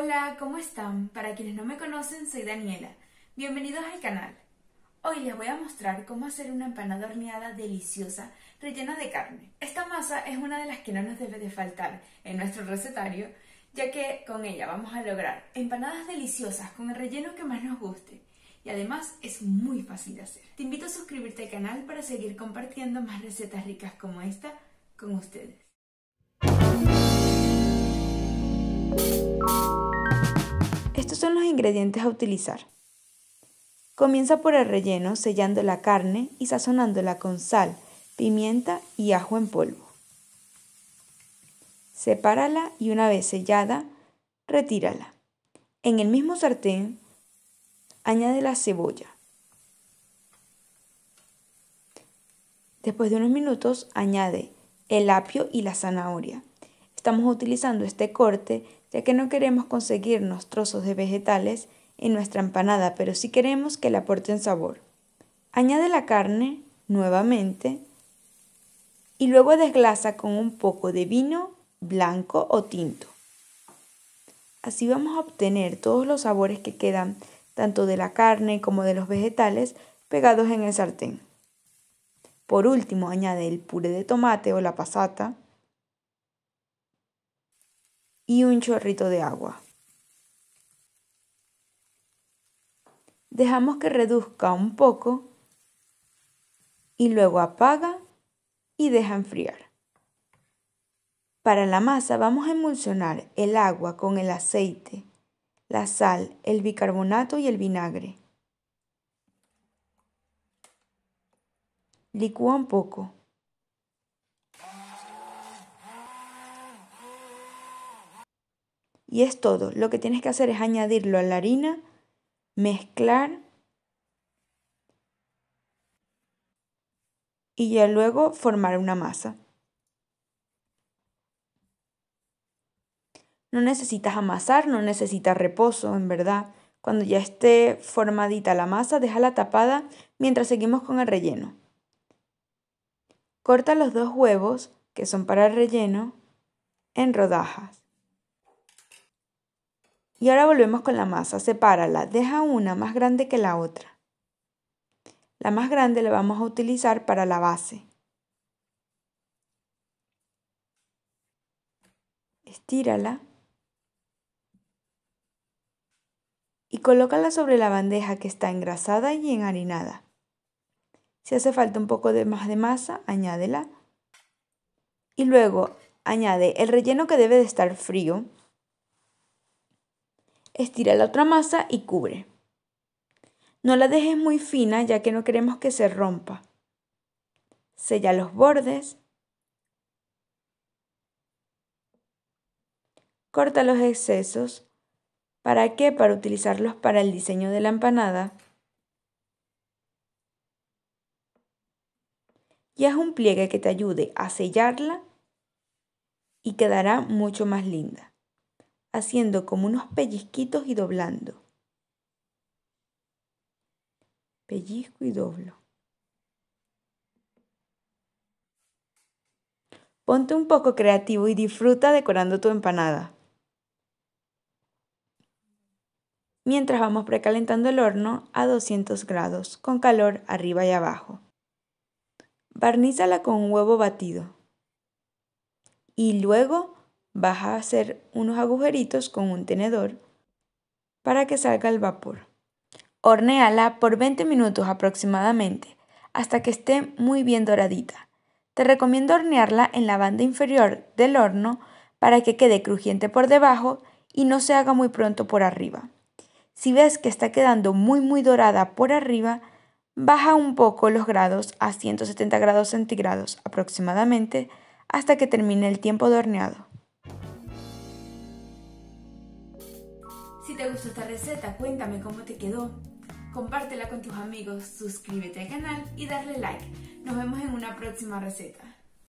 Hola, ¿cómo están? Para quienes no me conocen, soy Daniela. Bienvenidos al canal. Hoy les voy a mostrar cómo hacer una empanada horneada deliciosa rellena de carne. Esta masa es una de las que no nos debe de faltar en nuestro recetario, ya que con ella vamos a lograr empanadas deliciosas con el relleno que más nos guste. Y además es muy fácil de hacer. Te invito a suscribirte al canal para seguir compartiendo más recetas ricas como esta con ustedes. Estos son los ingredientes a utilizar. Comienza por el relleno sellando la carne y sazonándola con sal, pimienta y ajo en polvo. Sepárala y una vez sellada, retírala. En el mismo sartén, añade la cebolla. Después de unos minutos, añade el apio y la zanahoria. Estamos utilizando este corte ya que no queremos conseguirnos trozos de vegetales en nuestra empanada, pero sí queremos que le aporten sabor. Añade la carne nuevamente y luego desglasa con un poco de vino blanco o tinto. Así vamos a obtener todos los sabores que quedan tanto de la carne como de los vegetales pegados en el sartén. Por último, añade el puré de tomate o la pasata y un chorrito de agua. Dejamos que reduzca un poco y luego apaga y deja enfriar. Para la masa vamos a emulsionar el agua con el aceite, la sal, el bicarbonato y el vinagre. Licúa un poco. Y es todo. Lo que tienes que hacer es añadirlo a la harina, mezclar y ya luego formar una masa. No necesitas amasar, no necesitas reposo, en verdad. Cuando ya esté formadita la masa, déjala tapada mientras seguimos con el relleno. Corta los dos huevos, que son para el relleno, en rodajas. Y ahora volvemos con la masa, sepárala, deja una más grande que la otra. La más grande la vamos a utilizar para la base. Estírala. Y colócala sobre la bandeja que está engrasada y enharinada. Si hace falta un poco de más de masa, añádela. Y luego añade el relleno que debe de estar frío, estira la otra masa y cubre. No la dejes muy fina ya que no queremos que se rompa. Sella los bordes. Corta los excesos. ¿Para qué? Para utilizarlos para el diseño de la empanada. Y haz un pliegue que te ayude a sellarla y quedará mucho más linda haciendo como unos pellizquitos y doblando. Pellizco y doblo. Ponte un poco creativo y disfruta decorando tu empanada. Mientras vamos precalentando el horno a 200 grados con calor arriba y abajo. Barnízala con un huevo batido. Y luego vas a hacer unos agujeritos con un tenedor para que salga el vapor. Hornéala por 20 minutos aproximadamente hasta que esté muy bien doradita. Te recomiendo hornearla en la banda inferior del horno para que quede crujiente por debajo y no se haga muy pronto por arriba. Si ves que está quedando muy muy dorada por arriba, baja un poco los grados a 170 grados centígrados aproximadamente hasta que termine el tiempo de horneado. te gustó esta receta, cuéntame cómo te quedó. Compártela con tus amigos, suscríbete al canal y darle like. Nos vemos en una próxima receta.